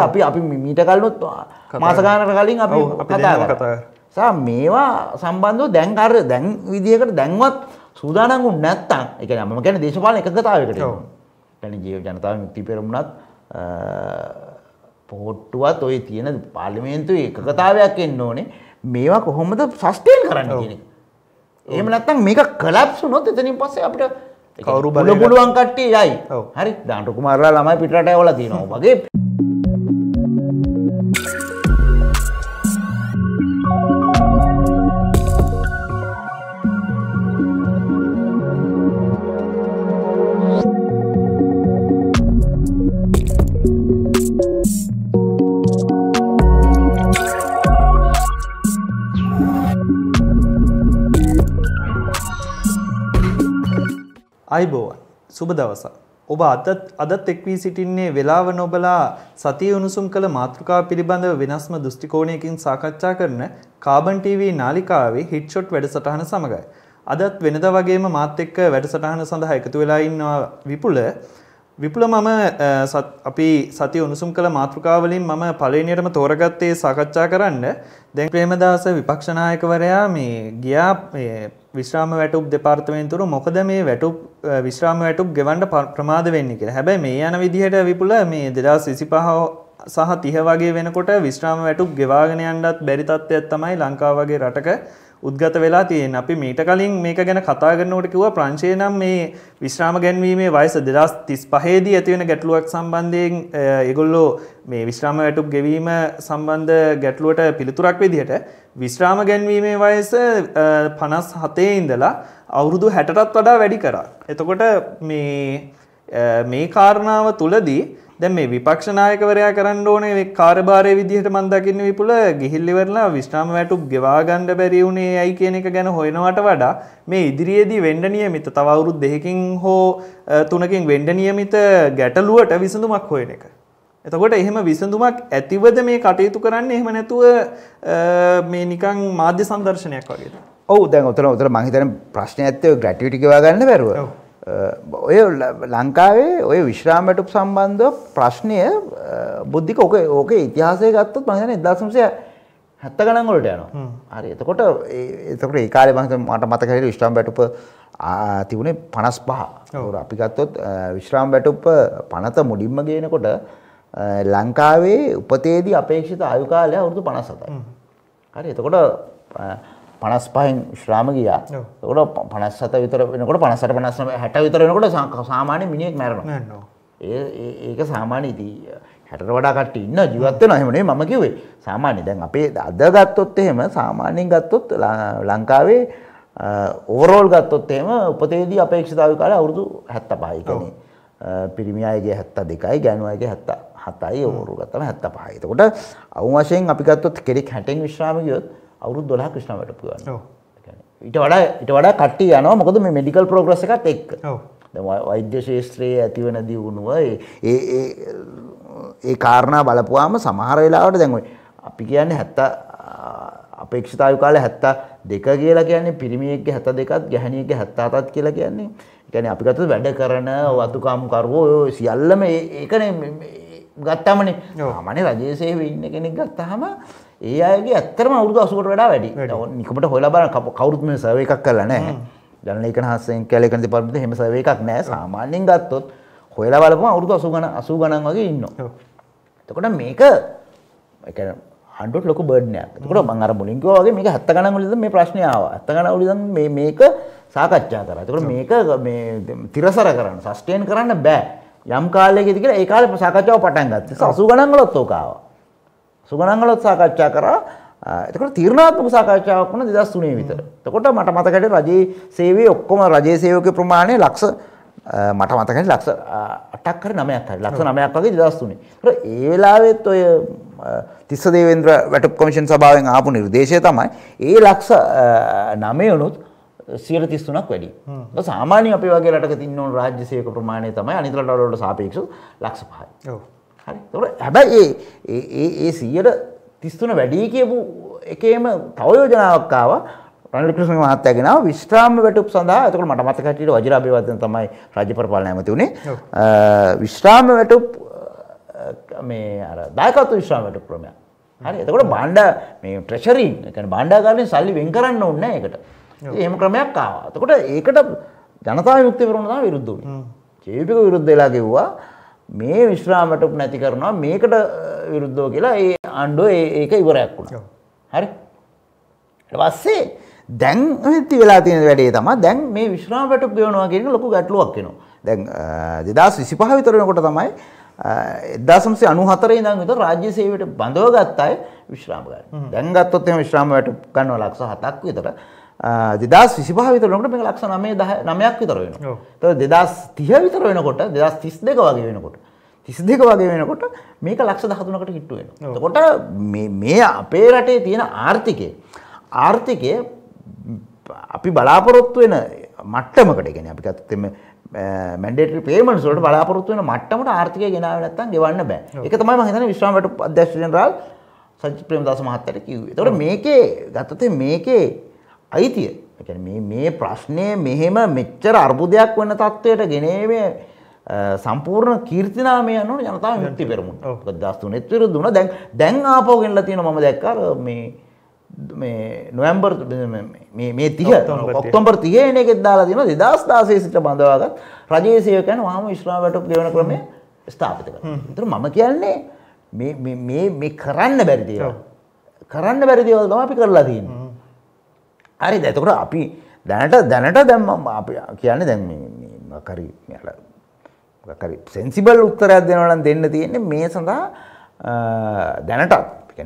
ඒක අපි අපි මීට කල්නොත් මාසගානට කලින් අපි කතා කතා සා මේවා සම්බන්ධව දැන්කර දැන් විදිහකට දැන්වත් සූදානකු නැත්තන් එක නම ගැන දේශපාල එකකතාවකට පැන ජීව ජනතාව යුක්ති පෙරමුණත් පෝට්ටුවත් ඔය තියෙන පාලිමේන්තු එකකතාවයක් එන්න ඕනේ මේවා කොහොමද සස්ටේල් කරන්න කියන එහම නැත්තම් මේක කලප්සු නොත් එතනින් පස්සේ අපට කවරු බල පුළුවන් කට්ටේ යයි හරි දාටකුමාරලා ළමයි පිටට ඇවල තියෙනවා වගේ අයිබෝවන් සුබ දවස. ඔබ අදත් අදත් එක්වී සිටින්නේ වෙලාව නොබලා සතිය උණුසුම් කළ මාතෘකා පිළිබඳව වෙනස්ම දෘෂ්ටිකෝණයකින් සාකච්ඡා කරන කාබන් TV නාලිකාවේ හිට්ෂොට් වැඩසටහන සමඟයි. අදත් වෙනද වගේම මාත් එක්ක වැඩසටහන සඳහා එකතු වෙලා ඉන්නවා විපුල විපුල මම අපි සති උණුසුම් කළ මාතෘකාවලින් මම පලනියටම තෝරගත්තේ සාකච්ඡා කරන්න දැන් ප්‍රේමදාස විපක්ෂනායකවරයා මේ ගියා විශ්‍රාම වැටුප් දෙපාර්තමේන්තුර මොකද මේ වැටුප් විශ්‍රාම වැටුප් ගෙවන්ඩ ප්‍රමාද වෙන්න කියලා හැබැයි මේ යන විදිහට විපුල මේ දෙදස් විසි පහ සහ තිහ වගේ වෙනකොට විශ්‍රාම වැටුප් ගෙවාගෙන යන්නත් බැරිතත්වයක් තමයි ලංකාව වගේ රටක උද්ගත වෙලා තියෙන් අපි මීට කලින් මේක ගැන කතාගන්නවට කිව ප්‍රංශය නම් මේ විශ්‍රාම ගැන්වීමේ වයස දෙදස් තිස් පහේදී ඇතිවෙන ගැටලුවක් සම්බන්ධයෙන් එගොල්ලෝ මේ විශ්‍රාම වැටුක් ගෙවීම සම්බන්ධ ගැටලුවට පිළිතුරක් විදිහට විශ්‍රාම ගැන්වීමේ වයස පනස් හතේ ඉඳලා අවුරුදු හැටටත් වඩා වැඩි කරා. එතකොට මේ කාරණාව තුළදී දැන් මේ විපක්ෂ නායකවරයා කරන්න ඕනේ කාර්යභාරයේ විදිහට මම දකින්නේ විපුල ගිහිල්ල ඉවරලා විශ්‍රාම වැටුප් ගෙවා ගන්න බැරි වුණේ ඇයි කියන එක ගැන හොයනවට වඩා මේ ඉදිරියේදී වෙන්න නියමිත තව අවුරුදු දෙකකින් හෝ තුනකින් වෙන්න නියමිත ගැටලුවට විසඳුමක් හොයන එක. එතකොට එහෙම විසඳුමක් ඇතිවද මේ කටයුතු කරන්න එහෙම නැතුව මේ නිකං මාධ්‍ය සංදර්ශනයක් වගේ. ඔවු දැන් උතර උතර මහිතන ප්‍රශ්න ඇත්තව ග්‍රටිවිටි ගවා ගන්න බැරුව. ඔය ලංකාවේ ඔය විශ්‍රාමටුප් සම්බන්ධ ප්‍රශ්නය බුද්ධික ඕක ඕක ඉතිහාසය ගත්තොත් මහන එදසම්සය හැත්ත ගණන්ගොලට යනවා හරි එතකොට එතකට ඒකාල මහ මට මතකර විශ්‍රාම් බැටුප තිබුණේ පනස් පහ අපි ගත්තොත් විශ්‍රාම් බැටුප පනත මුඩින්ම ගේනකොට ලංකාවේ උපතේදී අපේක්ෂිත අයුකාලය වුරුදු පනස් සතයි හරි එතකොට 55න් විශ්‍රාම ගියා. ඒකට 57 විතර වෙනකොට 58 59 60 විතර වෙනකොට සාමාන්‍ය මිනිහෙක් මැරෙනවා. ඒ ඒක සාමාන්‍ය ඉතින් 60ට වඩා කට්ටිය ඉන්න ජීවත් වෙනවා එහෙම නෙවෙයි මම කිව්වේ. සාමාන්‍ය දැන් අපේ අද ගත්තොත් එහෙම සාමාන්‍යයෙන් ගත්තොත් ලංකාවේ ඕවරෝල් ගත්තොත් එහෙම උපතේදී අපේක්ෂිතාවය කාලය අවුරුදු 75යි කියන්නේ. පිරිමි අයගේ 72යි ගෑනු අයගේ 77යි ඕවරෝල් ගත්තම 75යි. එතකොට අවු වශයෙන් අපි ගත්තොත් කෙනෙක් 60න් විශ්‍රාම ගියොත් අවුරුදු 12ක් විශ්‍රාම වැඩ පුළුවන්. ඊට වඩා ඊට වඩා කට්ටිය යනවා මොකද මේ මෙඩිකල් ප්‍රෝග්‍රස් එකත් එක්ක. ඔව්. වෛද්‍ය ශේෂත්‍රයේ ඇතිවන දියුණුව ඒ ඒ ඒ කාරණා බලපුවාම සමහර වෙලාවට දැන් ඔය අපි කියන්නේ 70 අපේක්ෂිතායු කාලේ 72 කියලා කියන්නේ පිරිමියෙක්ගේ 72ත් ගැහණියෙක්ගේ 77ත් කියලා කියන්නේ. ඒ කියන්නේ අපි ගත්තොත් වැඩ කරන වතුකම් කරවෝ සියල්ලම ඒකනේ ගත්තමනේ මනේ රජේසේ ඉන්න කෙනෙක් ගත්තහම ඒ අයගේ ඇත්තරම අවුරුදු 80කට වඩා වැඩි. නිකමට හොයලා බලන්න කවුරුත් මේ සර්වේ එකක් කරලා නැහැ. ජනලේඛන හස්සෙන් කැලේකන දෙපාර්තමේන්තුවේ එහෙම සර්වේ එකක් නැහැ. සාමාන්‍යයෙන් ගත්තොත් හොයලා බලපුවම අවුරුදු 80 ගණන් 80 ගණන් වගේ ඉන්නවා. එතකොට මේක ඒ කියන්නේ හන්ඩුවට ලොක බඩ්නයක් කට මං අර මුලින්කෝ වගේ මේක හත්ත ගන ලිද මේ ප්‍රශ්නාව ඇත්ත ගන ලිද මේක සාකච්ඡා කර තකට මේක තිරසර කරන්න සස්ටේන් කරන්න බෑ යම් කාලයකදී කියලා ඒ කාලේ සාකච්ඡාව පටන් ගත්තා. 80 ගණන් වලත් ඕක ආවා. 80 ගණන් වලත් සාකච්ඡා කරා. එතකොට තීරණාත්මක සාකච්ඡාවක් වුණා 2003 විතර. එතකොට මට මතකයි රජයේ සේවයේ ඔක්කොම රජයේ සේවකගේ ප්‍රමාණය ලක්ෂ මට මතකයි ලක්ෂ 8ක් හරි 9ක් හරි ලක්ෂ 9ක් වගේ 2003. ඒතකොට ඒ වෙලාවෙත් ඔය තිස්ස දේවේන්ද්‍ර වැටුප් කොමිෂන් සභාවෙන් ආපු නිර්දේශය තමයි ඒ ලක්ෂ 9 උනොත් සියල තිස්තුනක් වැඩි සාමානය අපි වගේ රට තින්න රාජ්‍ය සයක ප්‍රමාණය තමයි අනිතරට වලට සාපේක්ෂ ලක්ෂ පහයි හරි හැබැයි ඒ සියයට තිස්තුන වැඩී කියපු එකේම තවයෝජනාවක්කාව ප්‍රණලිකෘෂ්ණ මහත්තයාගෙන විශ්‍රාම වැටුප් සඳහා එතකොට මට මතක හිටියට වජිරාභිවර්ධන තමයි රාජ්‍ය පරිපාලන ඇමති උනේ විශ්‍රාම වැටුප් මේ අර දායකත්ව විශ්‍රාම වැටුප් ක්‍රමයක් හරි එතකොට බාණ්ඩ මේ ට්‍රෙෂරි කියන්නේ බාණ්ඩාගාරයෙන් සල්ලි වෙන් කරන්න ඕනේ නැහැ ඒකට ඒම ක්‍රමයක් ආවා. එතකොට ඒකට ජනතාව යුක්තිවරුණ තමයි විරුද්ධ වුණේ. ජේපික විරුද්ධ වෙලා කිව්වා මේ විශ්‍රාමටුප් නැති කරනවා මේකට විරුද්ධව කියලා ඒ ආණ්ඩුව ඒක ඉවරයක් වුණා. හරි. ඊට පස්සේ දැන් ඇති වෙලා තියෙන වැඩේ තමයි දැන් මේ විශ්‍රාමටුප් ගෙවනවා කියන එක ලොකු ගැටලුවක් වෙනවා. දැන් 2025 විතර වෙනකොට තමයි 1994 ඉඳන් විතර රාජ්‍ය සේවයට බඳව ගත්ත අය විශ්‍රාම ගන්න. දැන් ගත්තොත් එහෙම විශ්‍රාම වැටුප් ගන්නවා ලක්ෂ 7ක් විතර. දෙදස් විසිපහ විතරනකට මේ ලක්ෂ නමේ දහ නමයක් විතර වෙන ත දෙදස් තිහ විතර වෙනකොට දෙදස් තිස් දෙක වගේ වෙනකොට තිස් දෙක වගේ වෙනකොට මේක ලක්ෂ දහතුනකට හිට්ටුවෙන කොට මේ අපේ රටේ තියෙන ආර්ථිකය ආර්ථිකය අපි බලාපොරොත්තු වෙන මට්ටමකට ගෙන අපිත්ම මැඩට පේමන් සොට බලාපොරත්තු වන මට්ටමට ආර්ථික ගෙනාව නැත්තන් ගෙවන්න බෑ එක තමයි මහිතන විශ්වාමට අධ්‍යශ ජනරල් සජි ප්‍රේමදස මහත්තර කිව්ේ තොට මේකේ ගත්තතේ මේකේ අයිතිය. මේ මේ ප්‍රශ්නය මෙහෙම මෙච්චර අර්බුදයක් වන තත්ත්වයට ගෙනීමේ සම්පූර්ණ කීර්තිනාමය යනු ජනතාව යුක්ති පෙරමුණ දස්තු නෙත්වර දුන දැන් දැන් ආපෝගෙන්ල තියෙන මම දැක්කර මේ මේ නොවම්බර් මේ තිහ ඔක්තොම්බර් තියන එකෙත් දාලා තින දෙදස් දාසේ සිට බඳවාගත් රජේසයකැන වාම විශ්ලාවට ගෙවන ක්‍රමය ස්ථාපිතක තර මම කියන්නේ මේ කරන්න බැරිදිව කරන්න බැරිදිවල් දම අපි කරලා තියන්න හරි දැතකට අපි දැනට දැනට දැම්ම අප කියන්න දැන්මකරි කරි සෙන්සිබල් උත්තරයක් දෙනවලන් දෙන්න තියෙන්නේ මේ සඳහා දැනටත්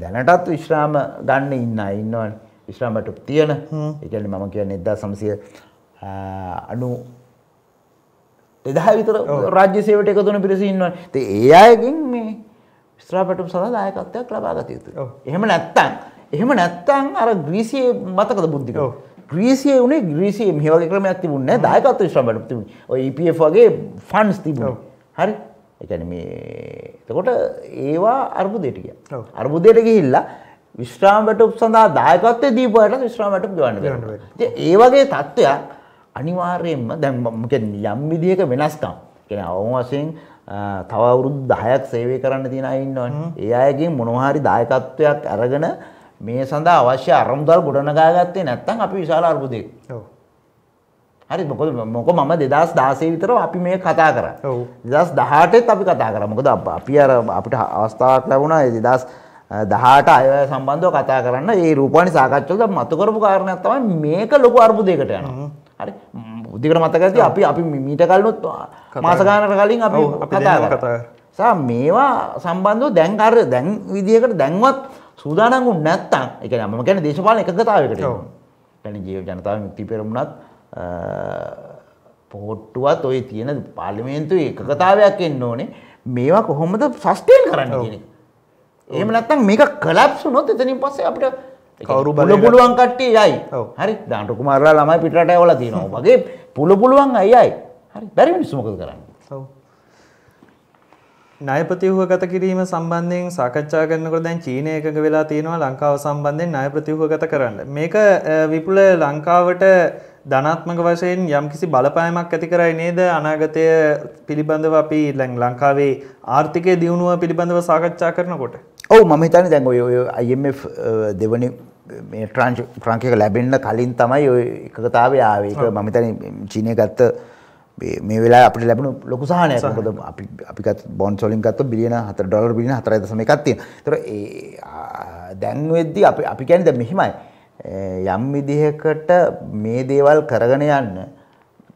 දැනටත් විශ්‍රාම ගන්න ඉන්න ඉන්නවන් විශ්‍රාමට තියෙන එකන මම කියන්න එදා සමසය අනු එදා විතර රාජ්‍ය සේවට එකතුන පිරිසින්නවා ඒ අයකින් මේ විශ්‍රාපටුම් සඳ දායකත්වයක් ලබාගත යුතු එහෙම නැත්තන් එහෙම නැත්තං අර ග්‍රීසියේ මතකද බුද්ධික ග්‍රීසිය වුණේ ග්‍රීසිය මෙවගේ ක්‍රමයක් තිබුණ දායකත්ව ශ්‍රමණ තිබුණ EPF වගේ ෆන්ස් තිබුණ හරි එකන මේ තකොට ඒවා අර්බුදයටගිය අර්බුදයට ගිහිල්ලා විශ්‍රාමටප් සඳහා දායකත්වය දීපයට විශ්‍රාමටප් ගවන්න කරන්න ඒවගේ තත්ත්වයක් අනිවාර්යෙන්ම දැම්මක යම් විදිහක වෙනස්කම් කෙන අවම වසයෙන් තවවුරුදු දහයක් සේවය කරන්න තියෙන ඉන්නවන් ඒ අයගේ මොනවාහරි දායකත්වයක් අරගෙන මේ සඳහා අවශ්‍ය අරමුදල් ගොඩනගා ගත්තේ නැත්නම් අපි විශාල අර්බුදයක. ඔව්. හරි මොකද මොකද මම 2016 විතර අපි මේ කතා කරා. ඔව්. 2018 ත් අපි කතා කරා. මොකද අපි අර අපිට අවස්ථාවක් ලැබුණා 2018 අයවැය සම්බන්ධව කතා කරන්න. ඒ රූපවාහිනී සාකච්ඡාවල මතු කරපු කාරණයක් තමයි මේක ලොකු අර්බුදයකට යනවා. හරි. උදිකට මතක ඇති අපි අපි මීට කලිනුත් මාස ගානකට කලින් අපි කතා කරා. සා මේවා සම්බන්ධව දැන් කර දැන් විදියකට දැන්වත් සූදානම් වුණ නැත්තම් ඒ කියන්නේ මම කියන්නේ දේශපාලන එකඟතාවයකට එන්න. කියන්නේ ජීව ජනතාව මුක්ති පෙරමුණත් පොහොට්ටුවත් ওই තියෙන පාර්ලිමේන්තුවේ එකඟතාවයක් එන්න ඕනේ. මේවා කොහොමද සස්ටේන් කරන්න කියන එක. එහෙම නැත්තම් මේක කලැප්ස් වුණොත් එතනින් පස්සේ අපිට කවුරු බල පුළුවන් කට්ටිය යයි. හරි. දාන්ට කුමාරලා ළමයි පිටරට යවලා තියෙනවා. වගේ පුළු පුළුවන් අය යයි. හරි. බැරි මිනිස්සු මොකද කරන්නේ? ඔව්. ණයපතිව්ව ගත කිරීම සම්බන්ධයෙන් සාකච්ඡා කරනකොට දැන් චීනය එකඟ වෙලා තියෙනවා ලංකාව සම්බන්ධයෙන් ණයපතිව්ව ගත කරන්න. මේක විපුල ලංකාවට ධනාත්මක වශයෙන් යම්කිසි බලපෑමක් ඇති කරයි නේද අනාගතය පිළිබඳව අපි දැන් ලංකාවේ ආර්ථිකය දියුණුව පිළිබඳව සාකච්ඡා කරනකොට. ඔව් මම හිතන්නේ දැන් ඔය ඔය IMF දෙවනි මේ ට්‍රාන්ච් ක්‍රාන්කයක ලැබෙන්න කලින් තමයි ඔය එකකතාවේ ආවේ. ඒක මම හිතන්නේ චීනය ගත්ත මේ වෙලා අපට ලැබුණු ලොකු සහනයක් මොකද අපි අපිත් බොන්ඩ්ස් වලින් ගත්තොත් බිලියන 4 ඩොලර් බිලියන 4.1ක් තියෙනවා. ඒතර ඒ දැන් වෙද්දී අපි අපි කියන්නේ දැන් මෙහිමයි යම් විදිහකට මේ දේවල් කරගෙන යන්න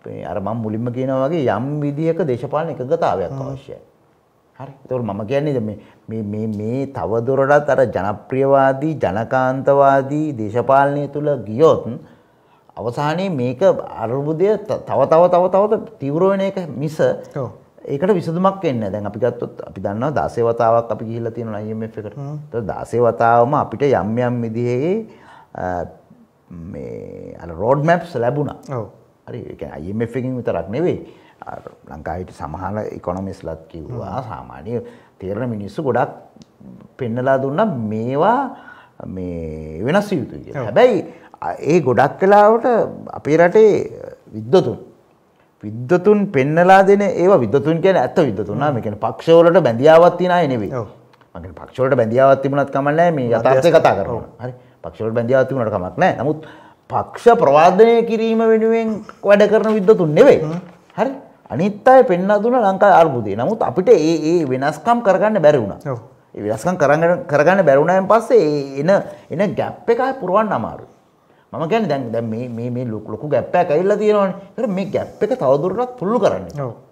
මේ අර මම මුලින්ම කියනවා වගේ යම් විදිහක දේශපාලන එකඟතාවයක් අවශ්‍යයි. හරි. ඒතකොට මම කියන්නේ මේ මේ මේ මේ තවදුරටත් අර ජනප්‍රියවාදී ජනකාන්තවාදී දේශපාලනය තුල ගියොත් අවසානයේ මේක අර්බුදය තව තව තව තවත තීව්‍ර වෙන එක මිස ඒකට විසඳුමක් වෙන්නේ නැහැ. දැන් අපි ගත්තොත් අපි දන්නවා 16 වතාවක් අපි ගිහිල්ලා තියෙනවා IMF එකට. ඒතකොට 16 වතාවම අපිට යම් යම් විදිහේ මේ අර රෝඩ් මැප්ස් ලැබුණා. ඔව්. හරි ඒ කියන්නේ IMF එකකින් විතරක් නෙවෙයි. ලංකාවේ සමහර ඉකොනොමිස්ලාත් කිව්වා සාමාන්‍ය තේරෙන මිනිස්සු ගොඩක් පෙන්නලා දුන්නා මේවා මේ වෙනස් යුතුයි කියලා. හැබැයි ඒ ගොඩක් වෙලාවට අපේ රටේ විද්වතුන් විද්වතුන් පෙන්නලා දෙන ඒ විද්වතුන් කියන ඇත්ත විද්වතුන්නා මේකන පක්ෂවලට බැඳියාවත් තියෙන අය නෙවෙයි. ඔව්. මගේ පක්ෂවලට බැඳියාවත් තිබුණත් කමක් නැහැ මේ යථාර්ථය කතා කරනවා. හරි. පක්ෂවලට බැඳියාවත් තිබුණට කමක් නැහැ. නමුත් පක්ෂ ප්‍රවාදනය කිරීම වෙනුවෙන් වැඩ කරන විද්වතුන් නෙවෙයි. හරි. අනිත් අය පෙන්නා දුන ලංකා අර්බුදේ. නමුත් අපිට ඒ ඒ වෙනස්කම් කරගන්න බැරි වුණා. ඒ වෙනස්කම් කරගන්න බැරි වුණායින් පස්සේ එන එන ગેප් එකයි පුරවන්න අමාරුයි. මම ගැන දැන් දැ මේ ලොක ලොකු ගැප්පෑ කැල්ල තියෙනවාන මේ ගැප් එක තවදුරටත් පුල්ලු කරන්න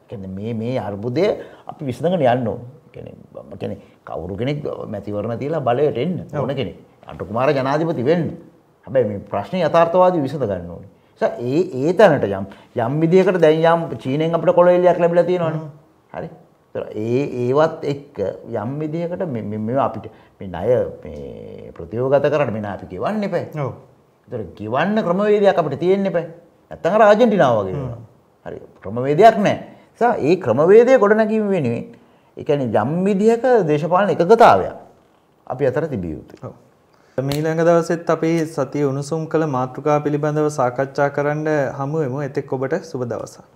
කැන මේ මේ අර්බුදය අපි විසඳඟට යන්න කැන කවුරු කෙනෙක් මැතිවරණ තියලා බලයට එන්න ඕන කෙනෙ අටකුමාර ජනාධිපති වෙන්න හැබැයි මේ ප්‍රශ්නය යථර්ථවාදී විසඳ ගන්න ඕනි ඒ ඒ තැනට යම් යම් විදිකට දැන් යම් චීනෙන් අපට කොළ එල්ලයක් ලැබිලා තියෙනවන හරි ඒ ඒවත් එක් යම් විදිහකට මෙ අපිට මේ අය ප්‍රතියෝගත කරට මෙනා අපි කියවන්න එපැ තොර ගිවන්න ක්‍රමවේදයක් අපට තියෙන්න්න පැ ඇත්තඟ රාජෙන්ටිනාව වගේ හරි ක්‍රමවේදයක් නෑ සා ඒ ක්‍රමවේදය ගොඩනැකින් වෙනුවෙන් එකන යම් විදිහක දේශපාලන එකගතාවයක් අපි අතර තිබිය යුතු. මීළඟ දවසෙත් අපි සතිය උණුසුම් කළ මාතෘකා පිළිබඳව සාකච්ඡා කරන්න හමුවමු එතෙක් ඔබට සුබ දවසා.